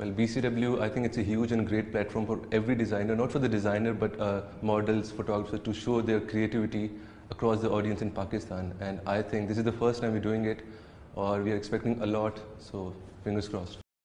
Well, BCW, I think it's a huge and great platform for every designer, not for the designer, but uh, models, photographers, to show their creativity across the audience in Pakistan. And I think this is the first time we're doing it, or we are expecting a lot, so fingers crossed.